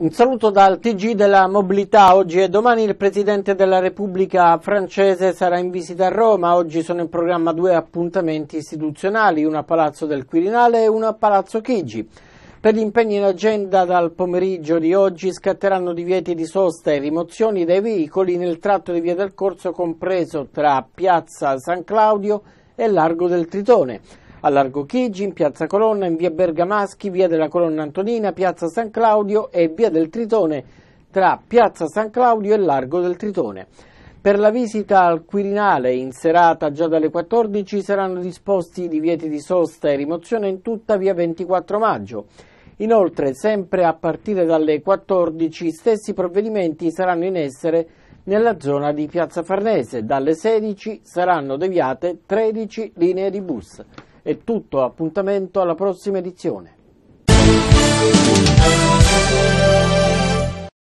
Un saluto dal TG della mobilità. Oggi e domani il Presidente della Repubblica francese sarà in visita a Roma. Oggi sono in programma due appuntamenti istituzionali, uno a Palazzo del Quirinale e uno a Palazzo Chigi. Per gli impegni in agenda dal pomeriggio di oggi scatteranno divieti di sosta e rimozioni dei veicoli nel tratto di via del Corso compreso tra Piazza San Claudio e Largo del Tritone a Largo Chigi, in Piazza Colonna, in via Bergamaschi, via della Colonna Antonina, Piazza San Claudio e via del Tritone, tra Piazza San Claudio e Largo del Tritone. Per la visita al Quirinale in serata già dalle 14 saranno disposti divieti di sosta e rimozione in tutta via 24 maggio. Inoltre, sempre a partire dalle 14, stessi provvedimenti saranno in essere nella zona di Piazza Farnese. Dalle 16 saranno deviate 13 linee di bus. È tutto, appuntamento alla prossima edizione.